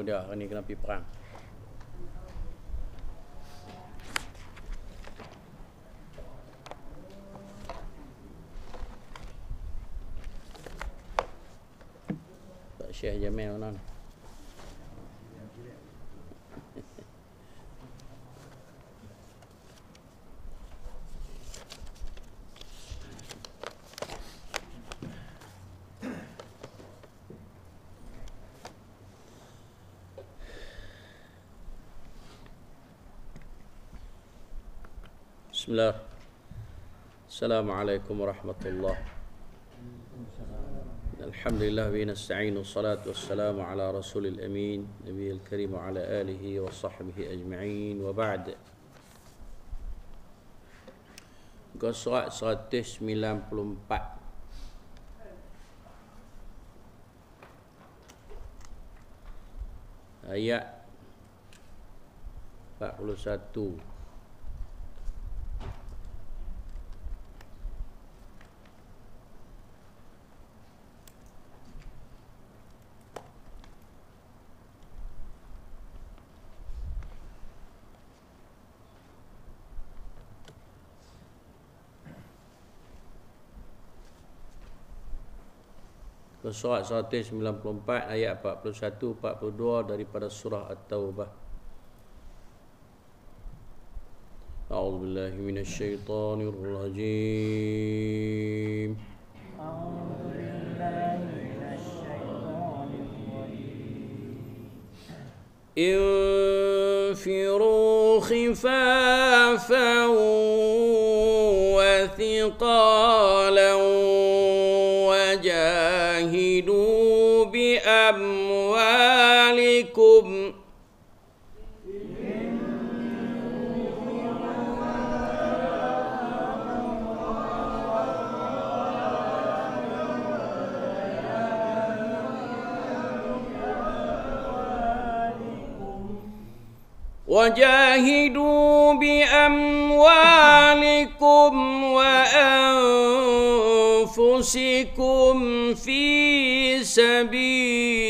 oh dia hari ni kena pergi perang tak syekh jamin mana بسم الله السلام عليكم ورحمة الله الحمد لله به نستعين والصلاة والسلام على رسول الأمين نبي الكريم وعلى آله وصحبه أجمعين وبعد Muka surat 194 Ayat 41 surat 194 ayat 41 42 daripada surah at-taubah A'udzu billahi minasyaitonir rajim انفروا خفافا وثقالا وجاهدوا بأموالكم وأنفسكم في سبيل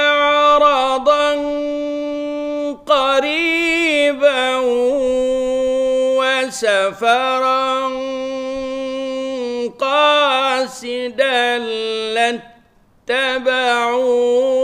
سفرا قاسدا لاتبعوه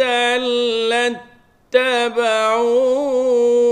إذا لاتبعوه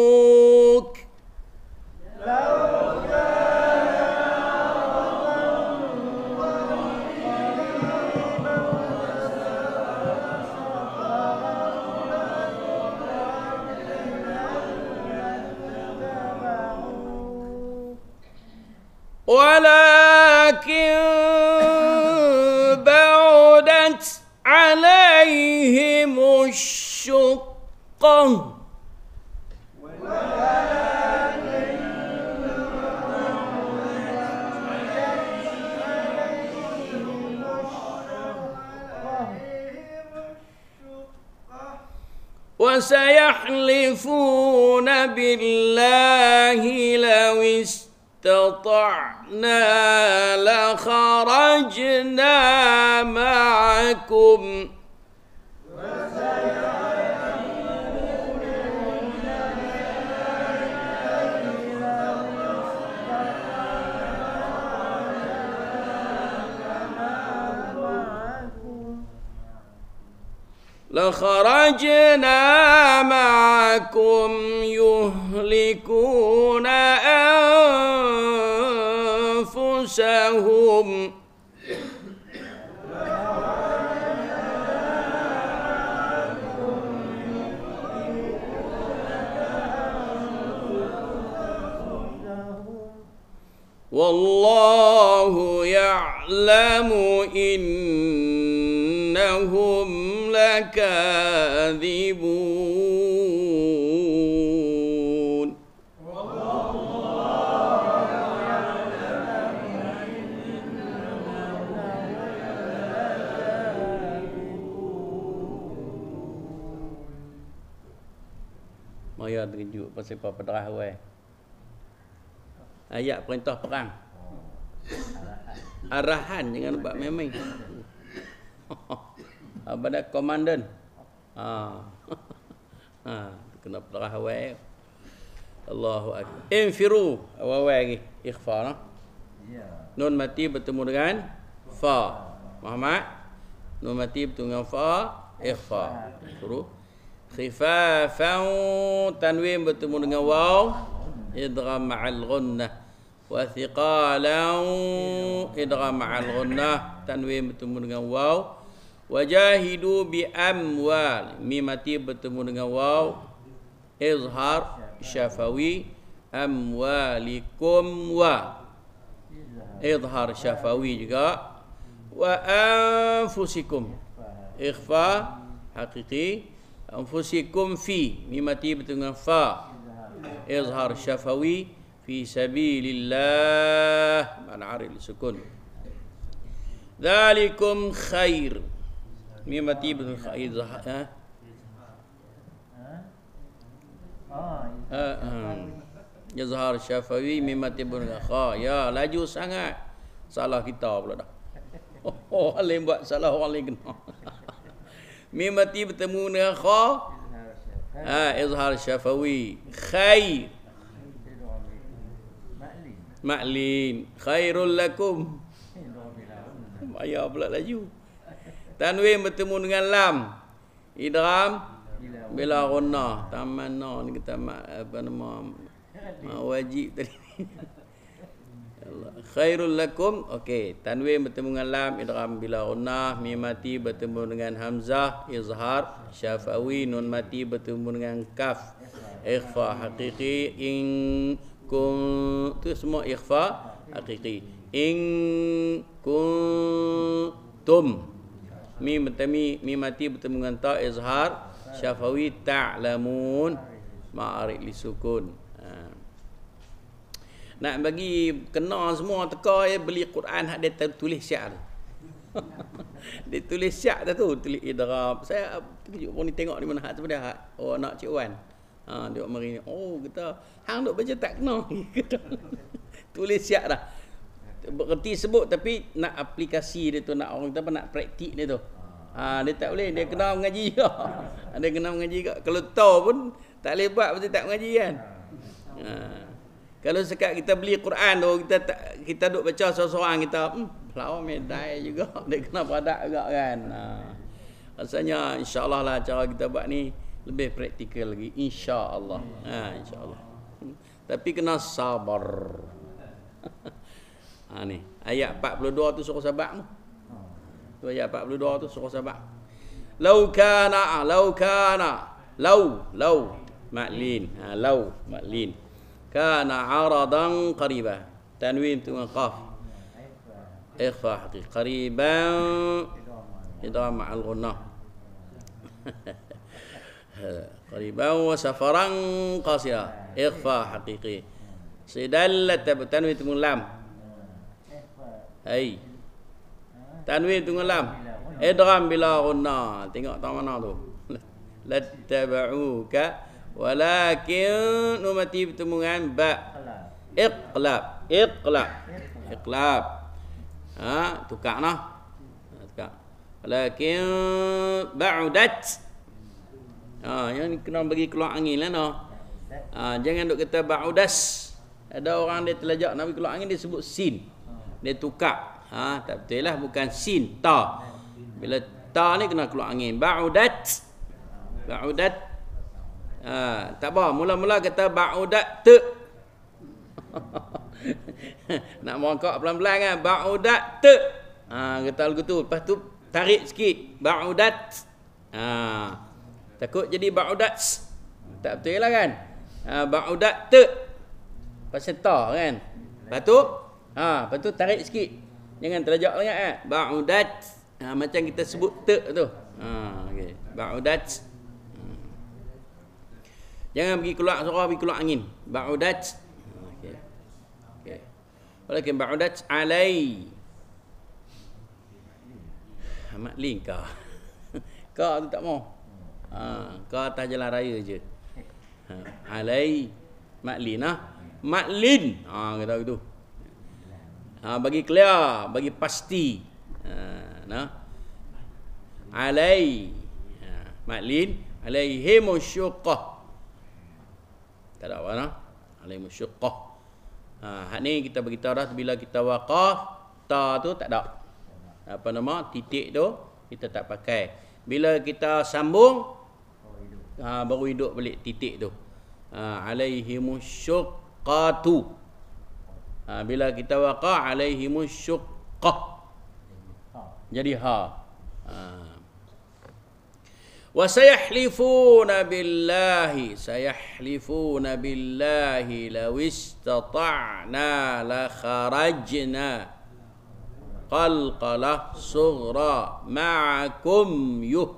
حقا وسيحلفون بالله لو استطعنا لخرجنا معكم لخرجنا معكم يهلكون أنفسهم والله يعلم إن لكاذبون Maya terkejut pasal apa pedrah awal Ayat perintah perang Arahan jangan buat main-main Ah, pada komandan. Ha. ha. kena perah wei. Allahu akbar. Infiru wa wei ikhfa. Ya. Nun mati bertemu dengan fa. Muhammad. Nun mati bertemu dengan fa ikhfa. Suruh khifafan tanwin bertemu dengan waw idgham ma'al ghunnah wa thiqalan idgham ma'al ghunnah tanwin bertemu dengan waw Wajahidu bi amwal. Mimati bertemu dengan waw. Izhar syafawi. Amwalikum wa. Izhar syafawi juga. Wa anfusikum. Ikhfa hakiki. Anfusikum fi. Mimati bertemu dengan fa. Izhar syafawi. Fi sabilillah. Al-aril sukun. Dhalikum khair. Mimati bin Khaizah ha? Ha, ha, ha? Ya Zahar Syafawi Mimat Ibn Gakha Ya laju sangat Salah kita pula dah Oh, oh alim buat salah orang lain kena Mimati bertemu dengan Kha ha, ya Zahar Syafawi Khai Ma'lin Ma'lin Khairul lakum Bayar pula laju Tanwin bertemu dengan lam. Idram bila runa tamanna ni kita apa nama ma wajib tadi. Khairul lakum. Okey, tanwin bertemu dengan lam idram bila runa mimati bertemu dengan hamzah izhar syafawi nun mati bertemu dengan kaf ikhfa hakiki ing kun tu semua ikhfa hakiki ing kun tum mim bertemi mim mati bertemu dengan ta izhar syafawi ta'lamun ma'arid li sukun ha. nak bagi kena semua teka ya beli Quran hak dia tulis syiar dia tulis syak dah tu tulis idrab saya terkejut pun ni tengok ni mana hak sebenarnya hak oh nak cik wan ha dia mari oh kita hang duk baca tak kena tulis syak dah Berhenti sebut tapi nak aplikasi dia tu nak orang kita apa nak praktik dia tu. Ha, dia tak boleh dia kena mengaji juga. dia kena mengaji juga. Kalau tahu pun tak boleh buat mesti tak mengaji kan. Ha. Kalau sekat kita beli Quran tu kita tak, kita duk baca seorang-seorang kita hmm lawa medai juga dia kena padak juga kan. Ha. Rasanya Allah lah cara kita buat ni lebih praktikal lagi Insya Allah, Ha Allah. Tapi kena sabar. Ha. Ha ni, ayat 42 tu suruh sabak tu. Tu ayat 42 tu suruh sabak. Lau kana, ah, lau kana, lau, lau, maklin, ha, lau, maklin. Kana aradan qariba. Tanwin tu dengan qaf. Ikhfa hakik. Qariba. Idama al-ghunnah. Qariba wa safaran qasira. Ikhfa hakiki. Sedalat tanwin tu dengan lam. Hai. Tanwin tunggal lam. Idgham bila gunna. Tengok tahu mana tu. Lattaba'uka walakin numati bertemungan ba. Iqlab. Iqlab. Iqlab. Ha, tukar nah. Ha, tukar. Walakin ba'udat. Ha, yang kena bagi keluar angin lah nah. Ha, jangan duk kata ba'udas. Ada orang dia terlajak nak bagi keluar angin dia sebut sin dia tukar ha tak betul lah bukan sin ta bila ta ni kena keluar angin baudat baudat ha tak apa mula-mula kata baudat te nak merokok pelan-pelan kan baudat te ha kata lagu tu lepas tu tarik sikit baudat ha takut jadi baudat tak betul lah kan ha baudat te pasal ta kan lepas tu Ha, lepas tu tarik sikit. Jangan terajak sangat kan. Eh. Ba'udat. Ha, macam kita sebut tek tu. Ha, okay. Ba'udat. Hmm. Jangan pergi keluar surah, pergi keluar angin. Ba'udat. Okay. Okay. Walakin ba'udat alai. Amat ha, lin kau. kau tu tak mau. Ha, kau atas jalan raya je. Ha, alai. Mak lin lah. Ha? Mak Ha, kata begitu ha, bagi clear bagi pasti ha, nah alai ha, maklin alaihi musyuqah tak ada warna alaihi musyuqah ha hak ni kita bagi tahu dah bila kita waqaf ta tu tak ada apa nama titik tu kita tak pakai bila kita sambung ha, baru hidup balik titik tu ha, alaihi musyuqatu ha, bila kita waqa alaihimu syuqqah jadi ha, ha. وسيحلفون بالله سيحلفون بالله لو استطعنا لخرجنا قلقلة صغرى معكم يه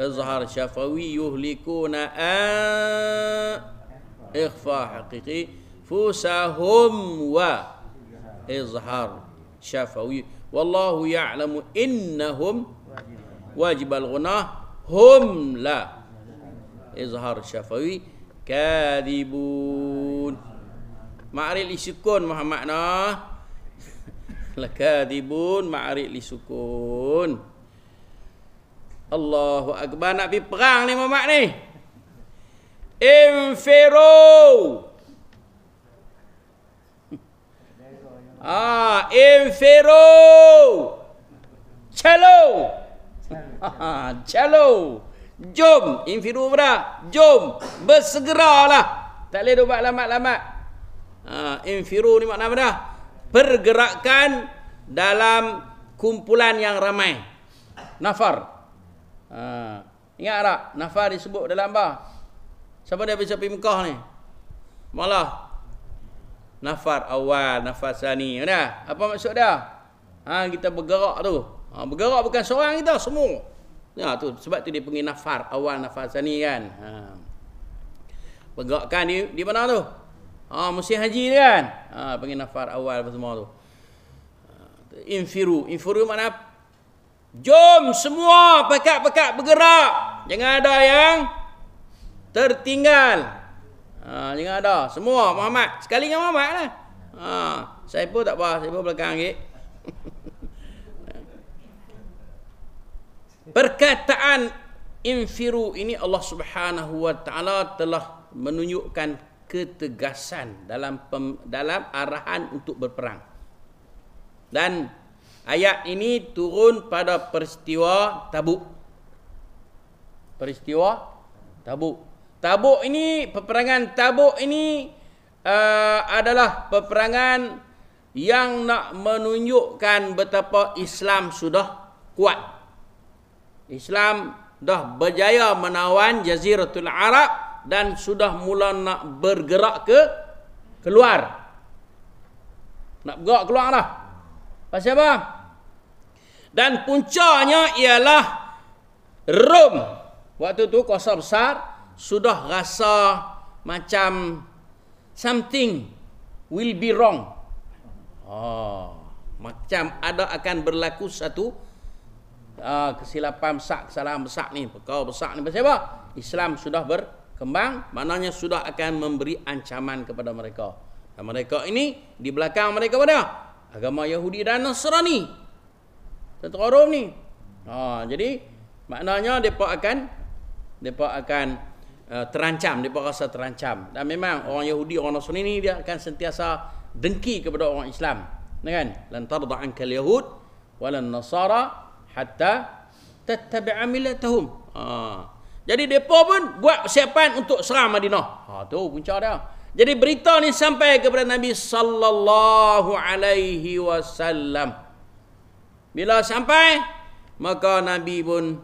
إظهار شفوي يهلكون آه إخفاء حقيقي anfusahum wa izhar syafawi wallahu ya'lamu innahum wajibal gunah hum la izhar syafawi kadibun ma'ril isukun Muhammad nah la kadibun ma'ril isukun Allahu akbar nak pi perang ni Muhammad ni Infiru Ah, infero. Cello. Cello. Jom infero bra. Jom bersegeralah. Tak leh dobat lama-lama. Ah, infero ni makna benda. Pergerakan dalam kumpulan yang ramai. Nafar. Ah, ingat tak? Nafar disebut dalam bah. Siapa dia bisa pergi Mekah ni? Malah nafar awal, nafar sani. Ya dah. Apa maksud dah? Ha, kita bergerak tu. Ha, bergerak bukan seorang kita, semua. Ya, tu sebab tu dia panggil nafar awal nafar sani kan. Ha. Bergerakkan di, di mana tu? Ha, musim haji tu kan. Ha, panggil nafar awal apa semua tu. Ha, infiru, infiru mana? Jom semua pekat-pekat bergerak. Jangan ada yang tertinggal. Ha, jangan ada. Semua Muhammad. Sekali dengan Muhammad lah. Ha, saya pun tak apa. Saya pun belakang lagi. Perkataan infiru ini Allah subhanahu wa ta'ala telah menunjukkan ketegasan dalam pem, dalam arahan untuk berperang. Dan ayat ini turun pada peristiwa tabuk. Peristiwa tabuk. Tabuk ini peperangan Tabuk ini uh, adalah peperangan yang nak menunjukkan betapa Islam sudah kuat. Islam dah berjaya menawan jaziratul Arab dan sudah mula nak bergerak ke keluar. Nak bergerak keluar dah. Pasal apa? Dan puncanya ialah Rom. Waktu tu kuasa besar sudah rasa macam something will be wrong. Oh, macam ada akan berlaku satu uh, kesilapan besar, kesalahan besar ni. Kau besar ni pasal apa? Islam sudah berkembang, maknanya sudah akan memberi ancaman kepada mereka. Dan mereka ini di belakang mereka pada agama Yahudi dan Nasrani. Tentu ni. Oh, jadi maknanya depa akan depa akan Eh, terancam, mereka rasa terancam. Dan memang orang Yahudi, orang Nasrani ni dia akan sentiasa dengki kepada orang Islam. Kan? Lan tarda anka al-Yahud walan Nasara hatta tattabi'a millatahum. Ha. Jadi depa pun buat persiapan untuk serang Madinah. Ha tu punca dia. Jadi berita ni sampai kepada Nabi sallallahu alaihi wasallam. Bila sampai maka Nabi pun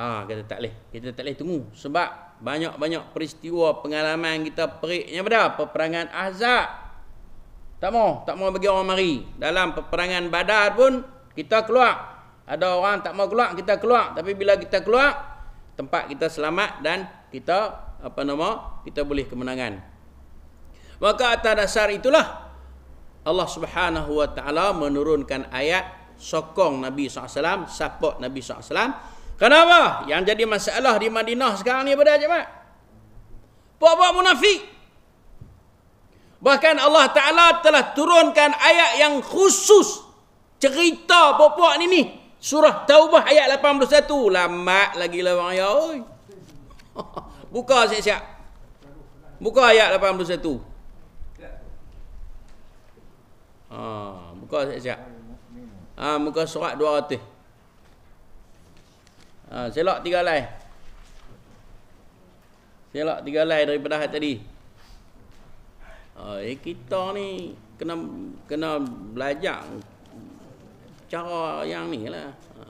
ah ha, kata tak leh. Kita tak leh tunggu sebab banyak-banyak peristiwa pengalaman kita periknya pada peperangan Ahzab. Tak mau, tak mau bagi orang mari. Dalam peperangan Badar pun kita keluar. Ada orang tak mau keluar, kita keluar. Tapi bila kita keluar, tempat kita selamat dan kita apa nama? Kita boleh kemenangan. Maka atas dasar itulah Allah Subhanahu wa taala menurunkan ayat sokong Nabi SAW, support Nabi SAW Kenapa? Yang jadi masalah di Madinah sekarang ni pada jemaah. Puak-puak munafik. Bahkan Allah Ta'ala telah turunkan ayat yang khusus cerita puak-puak ni ni. Surah Taubah ayat 81. Lama lagi lah bang ayah. Oi. Buka siap-siap. Buka ayat 81. Ah, ha, buka siap-siap. Ah, ha, buka surat 200 ha, Selak tiga lay Selak tiga lay daripada hari tadi ha, eh, Kita ni Kena kena belajar Cara yang ni lah ha.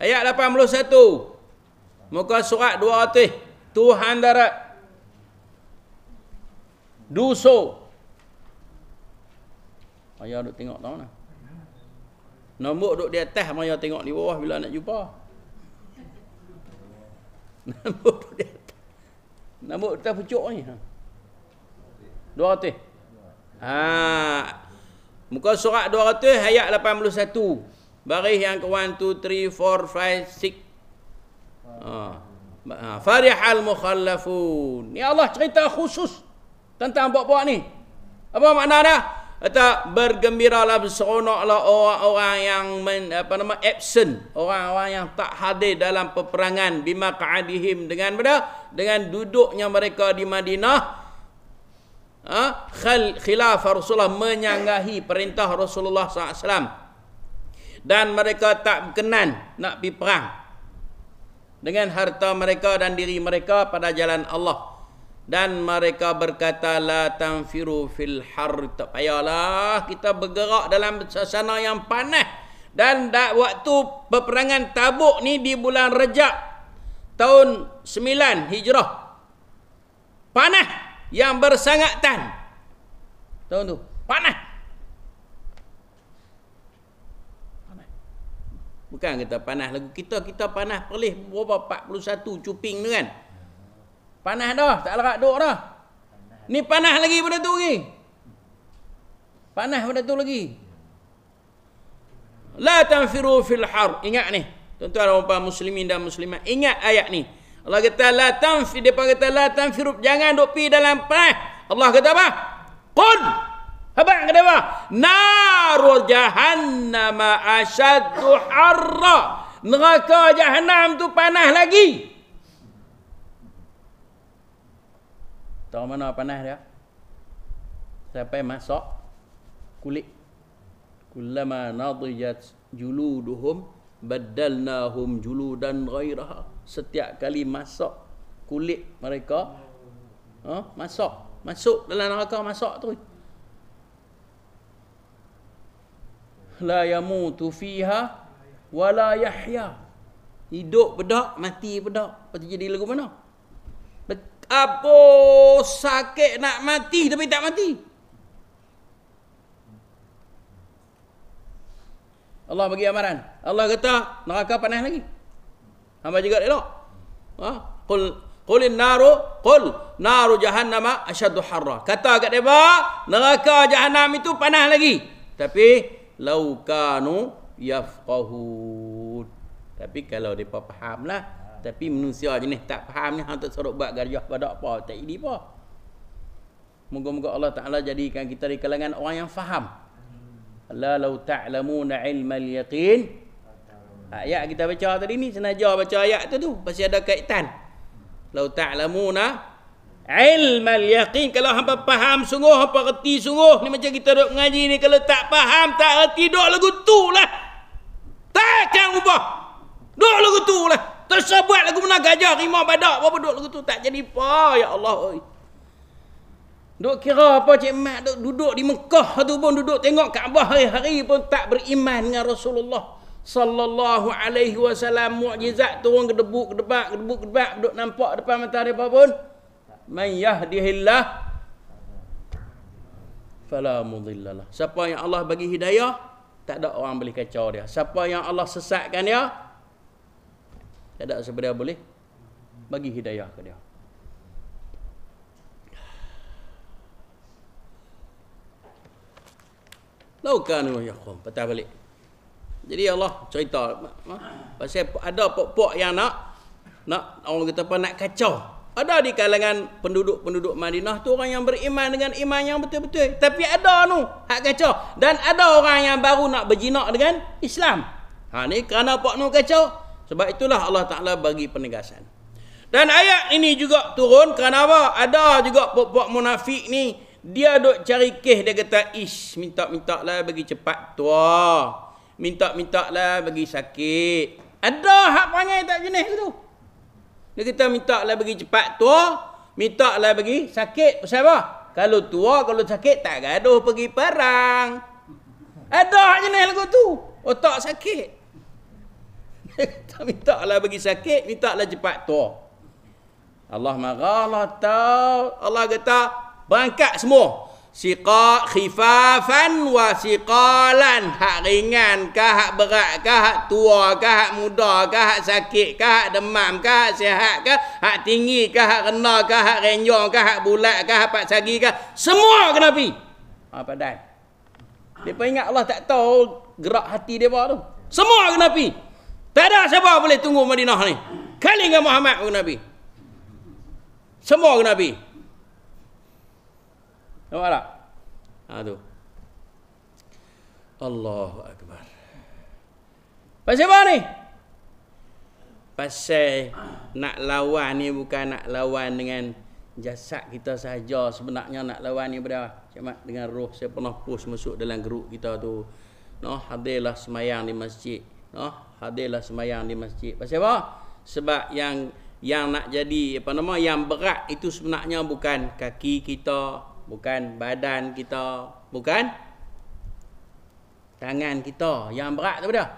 Ayat 81 Muka surat 200 Tuhan darat Duso Ayah duk tengok tau lah Nombok duduk di atas Maya tengok di bawah bila nak jumpa Nombok duduk di atas Nombok atas pucuk ni ha. Dua ratus ha. Muka surat dua ratus Ayat lapan puluh satu Baris yang ke one, two, three, four, five, six ha. ha. Farih al-mukhallafun Ni Allah cerita khusus Tentang buat-buat ni Apa maknanya? atau bergembiralah berseronoklah orang-orang yang men, apa nama absent orang-orang yang tak hadir dalam peperangan bima qadihim dengan benda dengan duduknya mereka di Madinah ha? khilaf Rasulullah menyanggahi perintah Rasulullah SAW dan mereka tak berkenan nak pergi perang dengan harta mereka dan diri mereka pada jalan Allah dan mereka berkata la tanfiru fil har tak payahlah kita bergerak dalam suasana yang panas dan waktu peperangan tabuk ni di bulan rejab tahun 9 hijrah panas yang bersangatan tahun tu panas panas bukan kita panas lagu kita kita panas perlis berapa 41 cuping tu kan Panas dah, tak larat duk dah. Ni panas lagi benda tu lagi. Panas benda tu lagi. La tanfiru fil har. Ingat ni. Tuan-tuan dan puan muslimin dan muslimat, ingat ayat ni. Allah kata la tanfi depa kata la tanfiru jangan duk pi dalam panas. Allah kata apa? Qul apa kata apa? Naru jahannam ashaddu harra. Neraka jahannam tu panah lagi. Tahu mana panas dia? Sampai masuk kulit. Kullama nadiyat juluduhum badalnahum juludan ghairah. Setiap kali masuk kulit mereka, ha? masuk Masuk dalam neraka masuk tu. La yamutu fiha wa yahya. Hidup bedak, mati bedak. Lepas jadi lagu mana? Apa sakit nak mati tapi tak mati. Allah bagi amaran. Allah kata neraka panas lagi. Hamba juga elok. Ha? Qul qulin naru qul naru jahannama ashadu harra. Kata kat depa neraka jahannam itu panas lagi. Tapi laukanu yafqahu. Tapi kalau depa fahamlah tapi manusia jenis tak faham ni hang tak suruh buat gerjah pada apa, tak ini apa. Moga-moga Allah Taala jadikan kita di kalangan orang yang faham. Allah, La law ta'lamuna 'ilmal yaqin. Ayat kita baca tadi ni senaja baca ayat tu tu pasti ada kaitan. Law ta'lamuna 'ilmal yaqin kalau hangpa faham sungguh apa reti sungguh ni macam kita duk ngaji ni kalau tak faham tak reti duk lagu tu lah. Takkan ubah. Duk lagu tu lah. Tersebut lagu mana gajah, rimau badak, apa-apa duduk lagu tu. Tak jadi apa, ya Allah. Oi. Duk kira apa Cik Mat duk duduk di Mekah tu pun duduk tengok Kaabah hari-hari pun tak beriman dengan Rasulullah sallallahu alaihi wasallam mukjizat turun ke debuk ke debak ke debuk ke debak duk nampak depan mata dia apa pun man yahdihillah fala mudhillalah siapa yang Allah bagi hidayah tak ada orang boleh kacau dia siapa yang Allah sesatkan dia tak ada sebenarnya boleh bagi hidayah ke dia. Laukan ya khum, patah balik. Jadi Allah cerita pasal ada pokok yang nak nak orang kita pun nak kacau. Ada di kalangan penduduk-penduduk Madinah tu orang yang beriman dengan iman yang betul-betul. Tapi ada tu hak kacau. Dan ada orang yang baru nak berjinak dengan Islam. Ha ni kerana pokok nu kacau. Sebab itulah Allah Ta'ala bagi penegasan. Dan ayat ini juga turun kerana apa? Ada juga puak-puak munafik ni. Dia duk cari keh. Dia kata, ish, minta-minta lah bagi cepat tua. Minta-minta lah bagi sakit. Ada hak panggil tak jenis tu. Dia kata, minta lah bagi cepat tua. Minta lah bagi sakit. Pasal apa? Kalau tua, kalau sakit, tak gaduh pergi perang. Ada hak jenis lagu tu. Otak sakit tak minta lah bagi sakit, minta lah cepat tua. Allah marahlah tahu, Allah kata, berangkat semua. Siqa khifafan wa siqalan. Hak ringan kah hak berat kah hak tua kah hak muda ke, hak sakit kah hak demam kah hak sihat ke, hak tinggi kah hak renah ke, hak renyong ke, hak bulat kah hak pak sagi ke. Semua kena pergi. Ha, padan. Dia ingat Allah tak tahu gerak hati dia apa tu. Semua kena pergi. Tak ada siapa boleh tunggu Madinah ni. Kali dengan Muhammad ke Nabi. Semua ke Nabi. Nampak tak? Ha tu. Allahu Akbar. Pasal apa ni? Pasal nak lawan ni bukan nak lawan dengan jasad kita sahaja. Sebenarnya nak lawan ni berapa? Cepat dengan roh saya pernah pus masuk dalam geruk kita tu. Noh, hadirlah semayang di masjid. Noh, hadirlah semayang di masjid. Pasal apa? Sebab yang yang nak jadi apa nama yang berat itu sebenarnya bukan kaki kita, bukan badan kita, bukan tangan kita. Yang berat tu apa dah?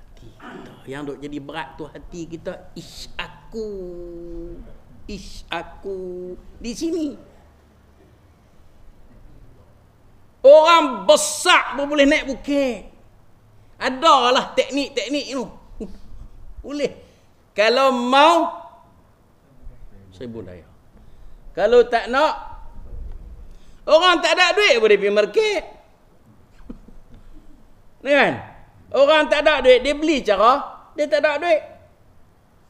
Hati kita. Yang duk jadi berat tu hati kita. Ish aku. is aku di sini. Orang besar pun boleh naik bukit. Adalah teknik-teknik tu. Boleh. Kalau mau seribu daya. Kalau tak nak orang tak ada duit boleh pergi market. Ni kan? Orang tak ada duit dia beli cara dia tak ada duit.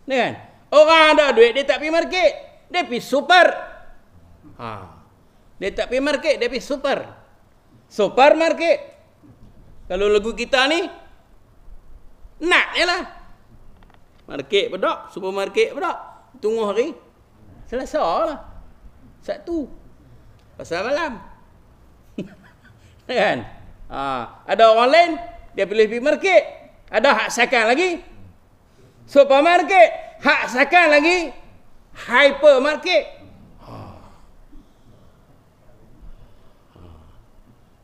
Ni kan? Orang ada duit dia tak pergi market. Dia pergi super. Ha. Dia tak pergi market, dia pergi super. Supermarket. Kalau lagu kita ni, nak je lah. Market pedak, supermarket pedak. Tunggu hari. Selasa lah. Satu. Pasal malam. Ya kan? Ha. Ada orang lain, dia pilih pergi market. Ada hak sakan lagi. Supermarket. Hak sakan lagi. Hypermarket. Ha.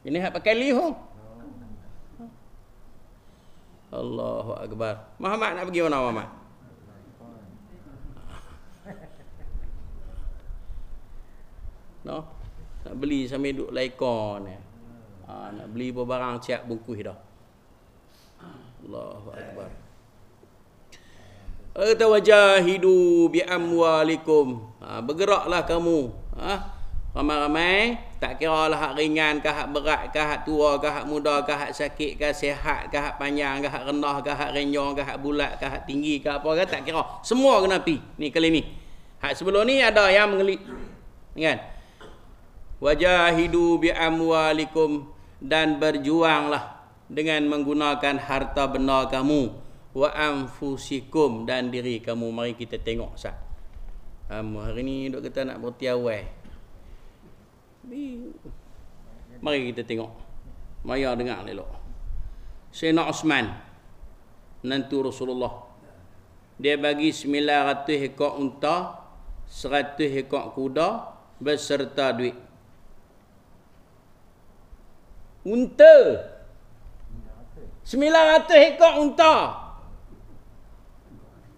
Ini hak pakai lihong. Allahu Akbar. Muhammad nak pergi mana Muhammad? No? Nak beli sambil duduk laikon ni. Ha, nak beli beberapa barang siap buku dah. Allahu Akbar. Atawajahidu bi amwalikum. Ha, bergeraklah kamu. Ha? Ramai-ramai tak kira lah hak ringan ke hak berat ke hak tua ke hak muda ke hak sakit ke sehat ke hak panjang ke hak rendah ke hak renyong ke hak bulat ke hak tinggi ke apa ke tak kira. Semua kena pi ni kali ni. Hak sebelum ni ada yang mengelik. Kan? Wajahidu bi amwalikum dan berjuanglah dengan menggunakan harta benda kamu wa anfusikum dan diri kamu mari kita tengok sat. Um, hari ni dok kata nak berhenti awal. Ni. Mari kita tengok. Maya dengar elok. Sayyidina Osman nantu Rasulullah. Dia bagi 900 ekor unta, 100 ekor kuda beserta duit. Unta. 900 ekor unta.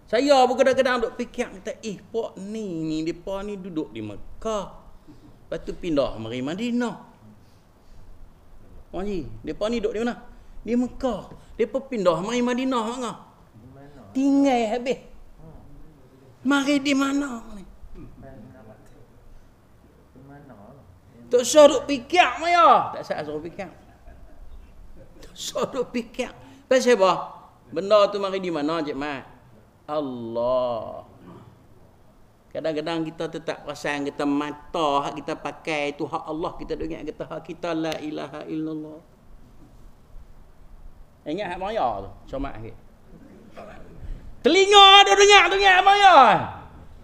Saya pun kadang-kadang duk fikir kata, eh pok ni, ni dia ni duduk di Mekah. Lepas tu pindah mari Madinah. Wangi, depa ni duduk di mana? Di Mekah. Depa pindah mari Madinah mana? Tinggal habis. Mari di mana ni? Tak usah duk fikir maya. Tak usah suruh fikir. Tak usah duk fikir. Pasal apa? Benda tu mari di mana, Cik Mat? Allah. Kadang-kadang kita tetap pasang kita mata hak kita pakai itu hak Allah kita duk ingat kata hak kita la ilaha illallah. Ingat hak maya tu, cuma akhir. Telinga dia dengar tu ingat maya.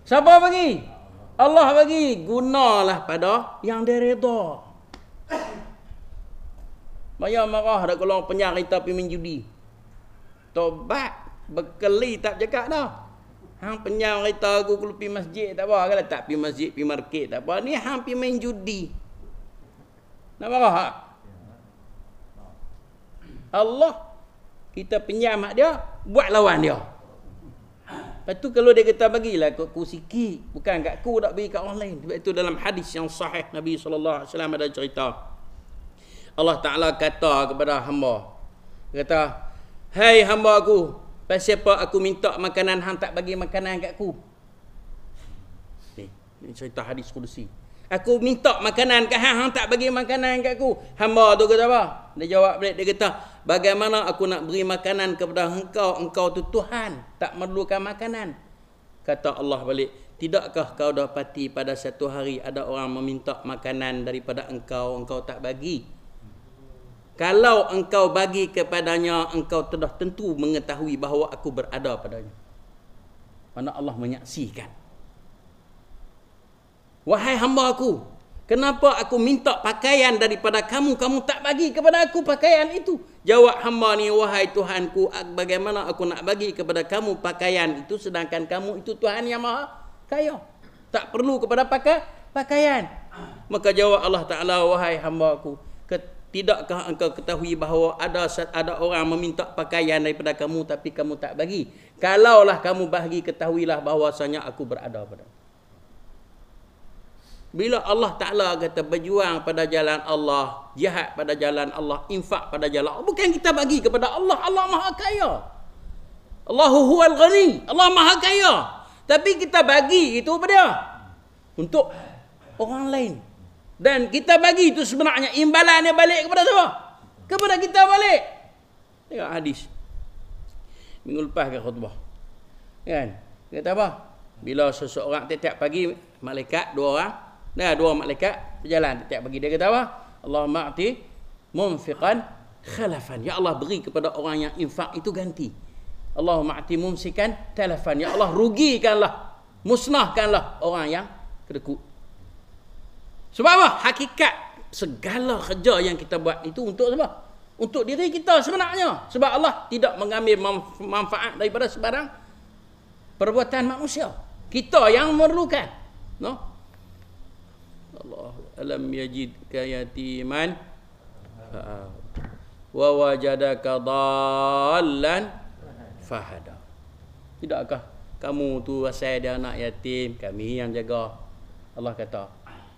Siapa bagi? Allah bagi. Gunalah pada yang dia redha. Maya marah dak kalau penyar kita menjudi. Tobat, bekeli tak cakap dah. Hang penyam kereta aku kalau pergi masjid tak apa kalau tak pergi masjid pergi market tak apa ni hang pergi main judi. Nak marah ha? Allah kita pinjam hak dia buat lawan dia. Lepas tu kalau dia kata bagilah aku, aku sikit bukan kat aku nak bagi kat orang lain. Sebab itu dalam hadis yang sahih Nabi sallallahu alaihi wasallam ada cerita. Allah Taala kata kepada hamba. Dia kata, "Hai hey, hamba aku, Pasal siapa aku minta makanan hang tak bagi makanan kat aku? Ni, eh, ni cerita hadis kudusi. Aku minta makanan kat hang, hang tak bagi makanan kat aku. Hamba tu kata apa? Dia jawab balik, dia kata, bagaimana aku nak beri makanan kepada engkau, engkau tu Tuhan, tak memerlukan makanan. Kata Allah balik, tidakkah kau dapati pada satu hari ada orang meminta makanan daripada engkau, engkau tak bagi? kalau engkau bagi kepadanya engkau telah tentu mengetahui bahawa aku berada padanya mana Allah menyaksikan wahai hamba aku kenapa aku minta pakaian daripada kamu kamu tak bagi kepada aku pakaian itu jawab hamba ni wahai Tuhan ku, bagaimana aku nak bagi kepada kamu pakaian itu sedangkan kamu itu tuhan yang maha kaya tak perlu kepada pakaian maka jawab Allah taala wahai hamba aku Tidakkah engkau ketahui bahawa ada ada orang meminta pakaian daripada kamu tapi kamu tak bagi? Kalaulah kamu bagi ketahuilah bahwasanya aku berada pada. Bila Allah Taala kata berjuang pada jalan Allah, jihad pada jalan Allah, infak pada jalan Allah, bukan kita bagi kepada Allah, Allah Maha Kaya. Allahu huwal ghani, Allah Maha Kaya. Tapi kita bagi itu pada untuk orang lain. Dan kita bagi itu sebenarnya imbalannya balik kepada siapa? Kepada kita balik. Tengok hadis. Minggu lepas ke khutbah. Kan? Kata apa? Bila seseorang tiap-tiap pagi malaikat dua orang. Nah, dua malaikat berjalan tiap pagi. Dia kata apa? Allah ati munfiqan khalafan. Ya Allah beri kepada orang yang infak itu ganti. Allah ati munfiqan telefan. Ya Allah rugikanlah. Musnahkanlah orang yang kedekut. Sebab apa? Hakikat segala kerja yang kita buat itu untuk apa? Untuk diri kita sebenarnya. Sebab Allah tidak mengambil manfaat daripada sebarang perbuatan manusia. Kita yang memerlukan. No? Allah alam yajid kayatiman ha. wa wajadaka dallan fahada. Tidakkah kamu tu asal dia anak yatim, kami yang jaga. Allah kata,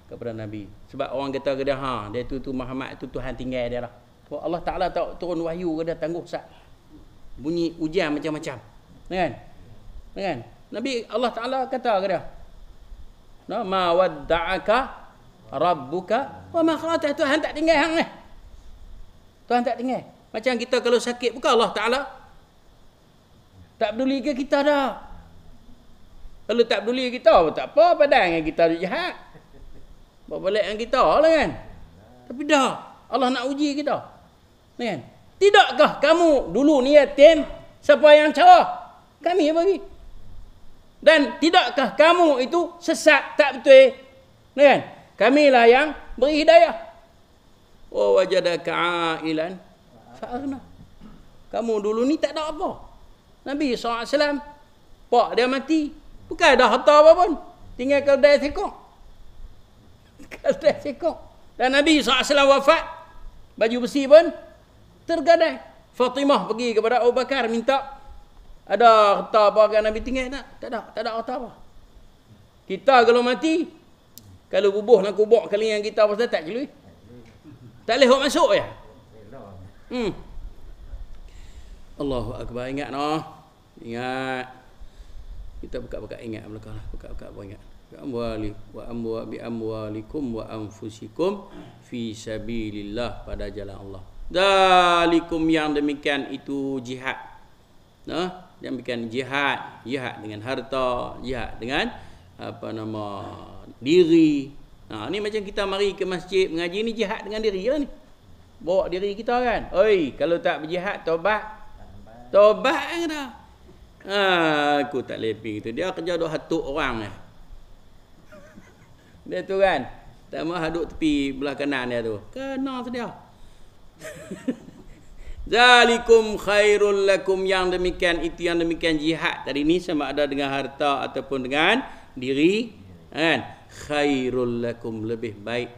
kepada Nabi. Sebab orang kata kata ha, dia tu tu Muhammad tu Tuhan tinggal dia lah. Sebab Allah Taala tahu turun wahyu ke dah tangguh sat. Bunyi ujian macam-macam. Kan? Kan? Nabi Allah Taala kata kata. Na ma wadda'aka rabbuka wa ma khata Tuhan tak tinggal hang ni. Tuhan tak tinggal. Macam kita kalau sakit bukan Allah Taala tak peduli ke kita dah. Kalau tak peduli kita tak apa padan yang kita jahat. Buat balik dengan kita lah kan. Tapi dah. Allah nak uji kita. Kan? Tidakkah kamu dulu ni yatim? Siapa yang cerah? Kami yang bagi. Dan tidakkah kamu itu sesat tak betul? Kan? lah yang beri hidayah. Wa wajadaka ailan fa'arna. Kamu dulu ni tak ada apa. Nabi SAW. Pak dia mati. Bukan ada harta apa pun. Tinggal kedai sekok. Kedai sekok. Dan Nabi SAW wafat. Baju besi pun tergadai. Fatimah pergi kepada Abu Bakar minta. Ada harta apa yang Nabi tinggal tak? Tak ada. Tak ada harta apa. Kita kalau mati. Kalau bubuh nak kubur kali yang kita pasal tak jelui. Tak boleh orang masuk ya? Hmm. Allahu Akbar. Ingat no. Ingat. Kita buka-buka ingat belakang. Lah. Buka-buka ingat amwali wa amwa bi amwalikum wa anfusikum fi sabilillah pada jalan Allah. Dalikum yang demikian itu jihad. Nah, yang demikian jihad, jihad dengan harta, jihad dengan apa nama diri. Nah, ni macam kita mari ke masjid mengaji ni jihad dengan diri lah ni. Bawa diri kita kan. Oi, kalau tak berjihad tobat. Tobat kan dah. Ha, aku tak lebih gitu. Dia kerja dua hatuk orang eh. Dia tu kan. Tak mahu haduk tepi belah kanan dia tu. Kena sedia. Zalikum khairul lakum yang demikian itu yang demikian jihad tadi ni sama ada dengan harta ataupun dengan diri kan khairul lakum lebih baik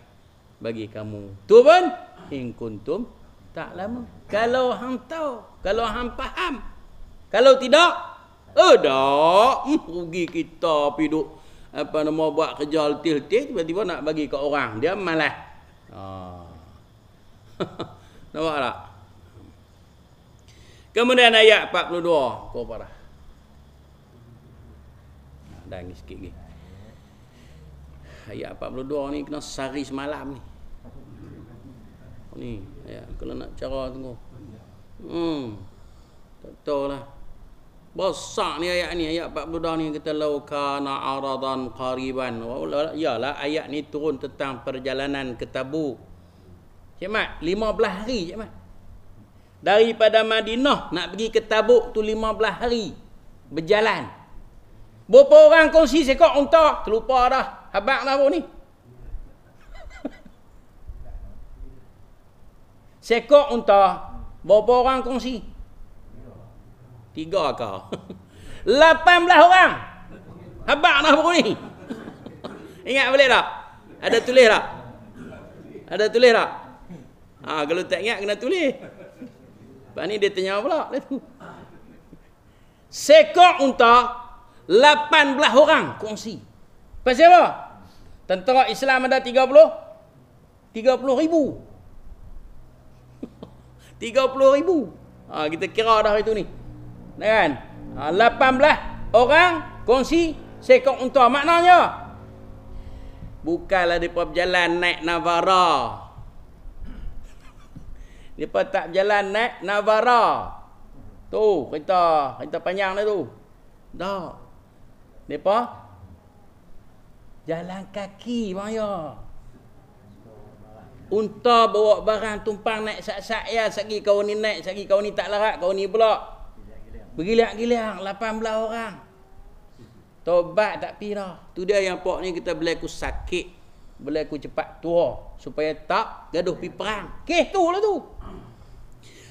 bagi kamu tu pun in kuntum tak lama kalau hang tahu kalau hang faham kalau tidak eh oh ada hmm, rugi kita pi duk apa nama buat kerja letih-letih tiba-tiba nak bagi ke orang dia malas oh. nampak tak kemudian ayat 42 kau parah ah, dan sikit ni ayat 42 ni kena sari semalam ni ni ayat kena nak cara tunggu hmm tak tahu lah Besar ni ayat ni ayat bab budak ni kata laukana aradan qariban. Iyalah ayat ni turun tentang perjalanan ke Tabuk. Cik Mat, 15 hari Cik Mat. Daripada Madinah nak pergi ke Tabuk tu 15 hari berjalan. Berapa orang kongsi sekok unta? Terlupa dah. Habak dah ni. sekok unta. Berapa orang kongsi? Tiga kau. 18 orang. Habak dah buku ni. Ingat boleh tak? Ada tulis tak? Ada tulis tak? Ha, kalau tak ingat kena tulis. Lepas ni dia tanya pula. Dia tu. Sekor unta 18 orang kongsi. Pasal apa? Tentera Islam ada 30 30 ribu. 30 ribu. Ha, kita kira dah itu ni kan? 18 ha, orang kongsi seekor unta. Maknanya bukanlah depa berjalan naik Navara. Depa tak berjalan naik Navara. Tu kereta, kereta panjang dah tu. Dah. Depa jalan kaki bangyo. Unta bawa barang tumpang naik sat-sat ya, sat kau ni naik, sat kau ni tak larat, kau ni pula Bergilang-gilang 18 orang. Tobat tak pi dah. Tu dia yang pak ni kita belai ku sakit. Belai ku cepat tua supaya tak gaduh pi perang. Keh tu lah tu.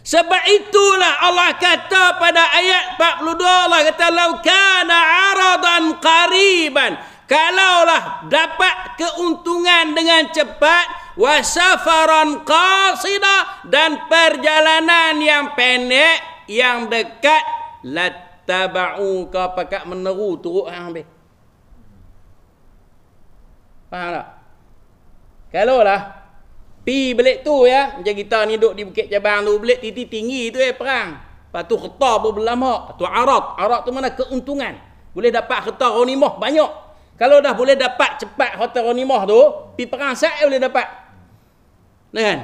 Sebab itulah Allah kata pada ayat 42 Allah kata laukana aradan qariban kalaulah dapat keuntungan dengan cepat wasafaran qasida dan perjalanan yang pendek yang dekat Lattaba'u kau pakat meneru turut hang ambil. Faham tak? Kalau lah. Pi belik tu ya. Macam kita ni duduk di Bukit Cabang tu. Belik titi tinggi tu eh perang. Lepas tu kerta pun berlamak. Lepas tu arat. Arat tu mana keuntungan. Boleh dapat kerta ronimah banyak. Kalau dah boleh dapat cepat kerta ronimah tu. Pi perang saya boleh dapat. Nah kan?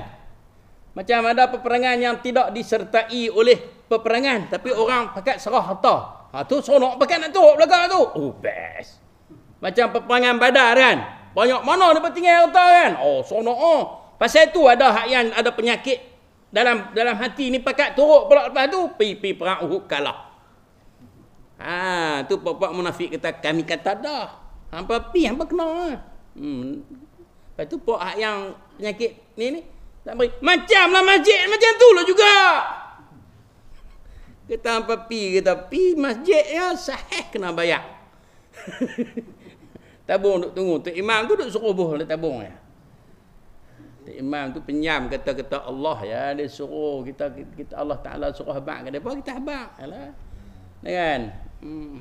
Macam ada peperangan yang tidak disertai oleh peperangan. Tapi orang pakai serah harta. Ha, tu seronok pakat nak turut belakang tu. Oh best. Macam peperangan badar kan. Banyak mana dia tinggal harta kan. Oh seronok. Oh. Pasal tu ada hak yang ada penyakit. Dalam dalam hati ni pakai turut pula lepas tu. Pipi perang Uhud kalah. Ha, tu pak-pak munafik kata kami kata dah. Hampa pi hampa kena. Ha. Hmm. Lepas tu pak yang penyakit ni ni tak beri. Macamlah masjid macam tu lah juga. kita apa pi kita pi masjid ya sahih kena bayar. tabung duk tunggu tu imam tu duk suruh buh nak tabung ya. Tu imam tu penyam kata-kata Allah ya dia suruh kita kita Allah Taala suruh abang kata apa kita abang. Alah. Ya kan? Hmm.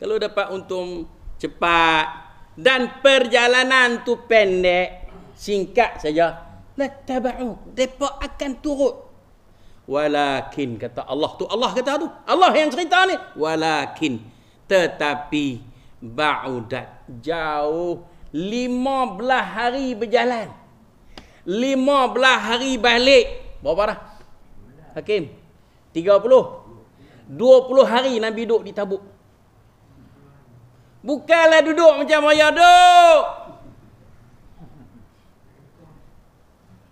Kalau dapat untung cepat dan perjalanan tu pendek singkat saja la tabau depa akan turut walakin kata Allah tu Allah kata tu Allah yang cerita ni walakin tetapi baudat jauh 15 hari berjalan 15 hari balik berapa dah Hakim 30 20 hari Nabi duduk di Tabuk Bukanlah duduk macam maya duduk.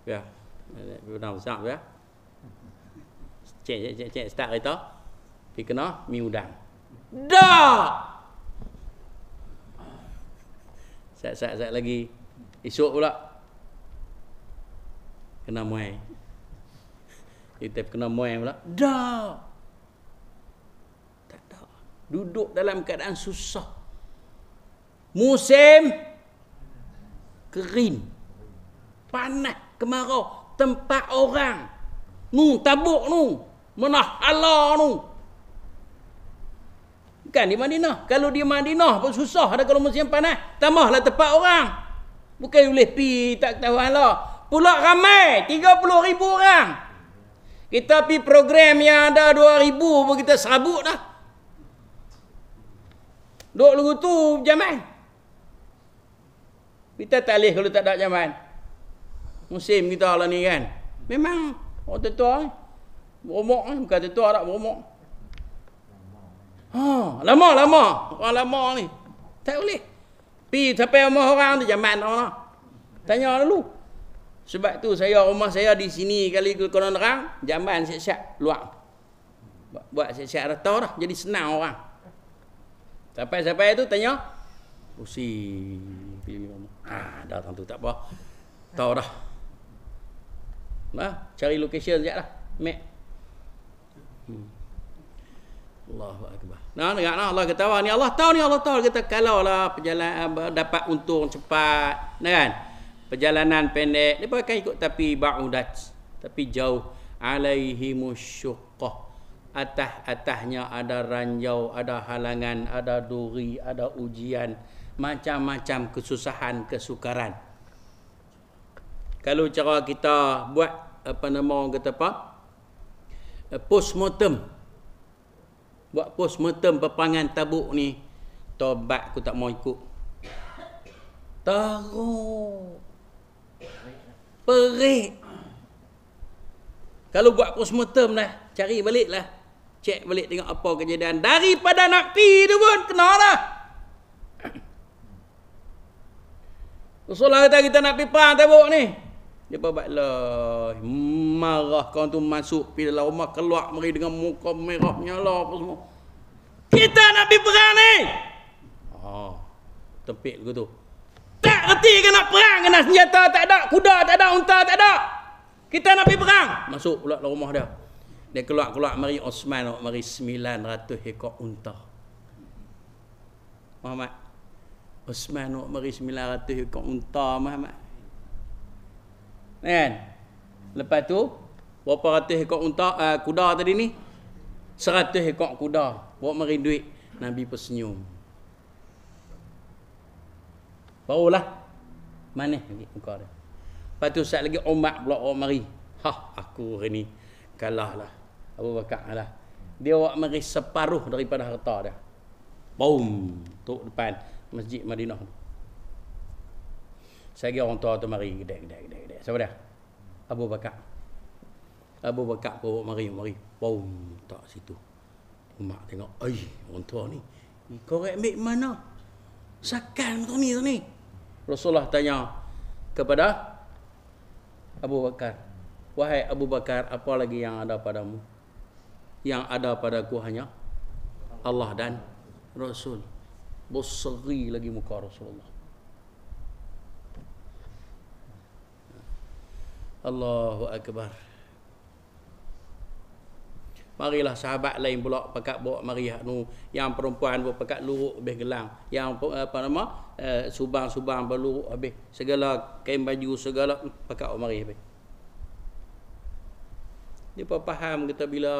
Ya. Benar besar ya. Cek cek cek cek start kereta. Pi kena mi udang. Dah. Sat sat sat lagi. Esok pula. Kena muai. Kita kena muai pula. Dah. Tak ada. Duduk dalam keadaan susah musim kering panas kemarau tempat orang nu tabuk nu menah Allah nu bukan di Madinah kalau di Madinah pun susah dah kalau musim panas tambahlah tempat orang bukan boleh pi tak tahu ala pula ramai 30 ribu orang kita pi program yang ada 2000 pun kita serabut dah duk lugu tu jamai eh? Kita tak boleh kalau tak ada zaman. Musim kita lah ni kan. Memang orang tua-tua ni. Beromok ni. Bukan tua-tua tak beromok. Ha, lama, lama. Orang lama ni. Tak boleh. tapi sampai rumah orang tu zaman orang lah. Tanya dulu. Sebab tu saya rumah saya di sini kali ke kolon orang. Zaman siap-siap luar. Buat siap-siap rata dah. Jadi senang orang. Sampai-sampai tu tanya. Pusing. Oh, Pusing. Ha, datang tu tak apa. Tahu dah. Nah, ha, cari location sekejap lah. Mac. Hmm. Allahu Akbar. Nah, dengar nah, Allah kata, ni Allah tahu ni Allah tahu. kata, kalau lah perjalanan dapat untung cepat. Nah, kan? Perjalanan pendek. Dia akan ikut tapi ba'udat. Tapi jauh. Alaihimusyukah. Atah-atahnya ada ranjau, ada halangan, ada duri, ada Ujian macam-macam kesusahan, kesukaran. Kalau cara kita buat apa nama orang kata apa? Eh, postmortem. Buat postmortem pepangan Tabuk ni. Tobat aku tak mau ikut. Teruk. Perik. Kalau buat postmortem dah, cari baliklah. Cek balik tengok apa kejadian. Daripada nak pi tu pun kena lah. Rasulullah kata kita nak pipa tabuk ni. Dia apa baiklah. Marah kau tu masuk pi dalam lah rumah keluar mari dengan muka merah menyala apa semua. Kita nak pi perang ni. Oh, ah, tempik lagu tu. Tak reti ke nak perang kena senjata tak ada, kuda tak ada, unta tak ada. Kita nak pi perang. Masuk pula dalam rumah dia. Dia keluar-keluar mari Osman mari 900 ekor unta. Muhammad Osman nak beri 900 ikut unta Muhammad. Kan? Lepas tu berapa ratus ekor unta uh, kuda tadi ni? 100 ekor kuda. Buat mari duit Nabi pun senyum. Barulah manis lagi muka dia. Lepas tu sat lagi Umar pula buat mari. Ha, aku hari ni kalah lah. Abu Bakar lah. Dia buat mari separuh daripada harta dia. Boom, tok depan. Masjid Madinah tu. Saya pergi orang tua tu mari gedek gedek gedek gedek. Siapa dah? Abu Bakar. Abu Bakar kau bawa mari mari. Bau tak situ. Mak tengok, "Ai, orang tua ni. Korek mik mana? Sakal tu ni tu ni." Rasulullah tanya kepada Abu Bakar, "Wahai Abu Bakar, apa lagi yang ada padamu?" Yang ada padaku hanya Allah dan Rasul. Bersegi lagi muka Rasulullah Allahu Akbar Marilah sahabat lain pula pakat bawa mariah nu yang perempuan bawa pakat luruk habis gelang yang eh, apa nama uh, subang-subang berluruk habis segala kain baju segala hmm, pakat bawa mariah habis. Dia faham kita bila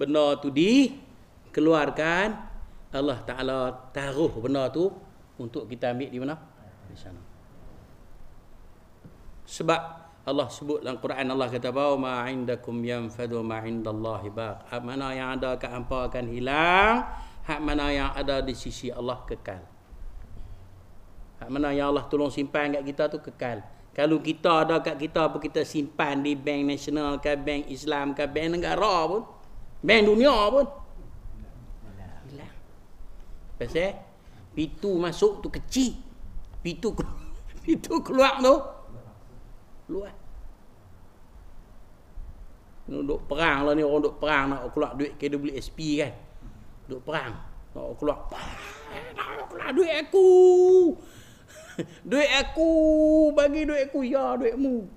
benar tu di keluarkan Allah Ta'ala taruh benda tu untuk kita ambil di mana? Di sana. Sebab Allah sebut dalam Quran Allah kata bahawa ma indakum yanfadu ma indallahi baq. Hak mana yang ada ke hampa akan hilang, hak mana yang ada di sisi Allah kekal. Hak mana yang Allah tolong simpan kat kita tu kekal. Kalau kita ada kat kita apa kita simpan di bank nasional ke bank Islam ke bank negara pun, bank dunia pun, Pasal pintu masuk tu kecil. Pintu pintu keluar tu luar. Duduk perang lah ni orang duduk perang nak keluar duit kena beli SP kan. Duduk perang. Nak keluar. Nak keluar duit aku. duit aku. Bagi duit aku. Ya duitmu.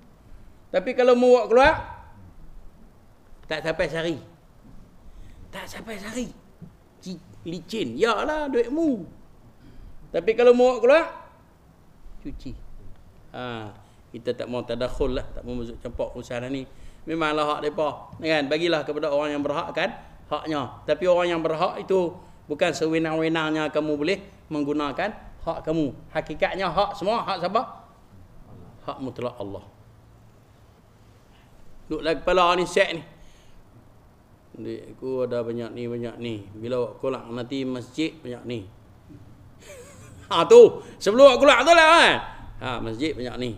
Tapi kalau mau keluar. Tak sampai sehari. Tak sampai sehari licin. Ya lah duitmu. Tapi kalau mau keluar, cuci. Ha, kita tak mau tadakhul lah. Tak mau masuk campur usaha ni. Memanglah hak mereka. Kan? Bagilah kepada orang yang berhak kan haknya. Tapi orang yang berhak itu bukan sewenang-wenangnya kamu boleh menggunakan hak kamu. Hakikatnya hak semua. Hak siapa? Hak mutlak Allah. Duduklah kepala ni set ni. Duit aku ada banyak ni banyak ni. Bila awak kolak nanti masjid banyak ni. ha tu, sebelum awak kolak tu lah kan. Ha masjid banyak ni.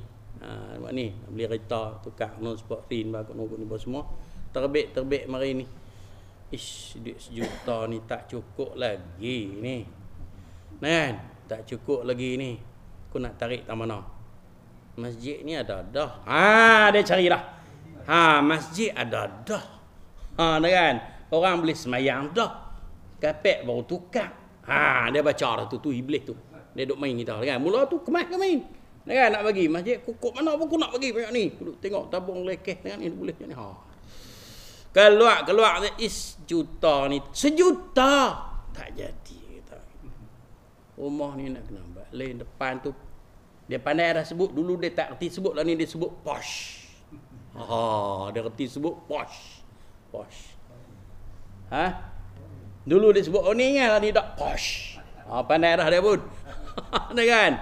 Ha buat ni, beli kereta, tukar non sport rin bagu no ni semua. Terbit-terbit mari ni. Ish, duit sejuta ni tak cukup lagi ni. Nen, kan? tak cukup lagi ni. Aku nak tarik tak mana. Masjid ni ada dah. Ha dia carilah. Ha masjid ada dah. Ha kan. Orang boleh semayang dah. Kepek baru tukar. Ha dia baca tu tu iblis tu. Dia duk main kita kan. Mula tu kemas ke main. Kan nak bagi masjid kukuk mana pun aku nak bagi banyak ni. Duduk tengok tabung lekeh dengan ni boleh ni. Ha. Keluar keluar dia is juta ni. Sejuta tak jadi kata. Rumah ni nak kena buat. Lain depan tu dia pandai dah sebut dulu dia tak reti sebut lah ni dia sebut posh. Ha, dia reti sebut posh posh. Ha? Dulu dia sebut oningan oh, lah ni tak posh. Ha, pandai dah dia pun. Ada kan?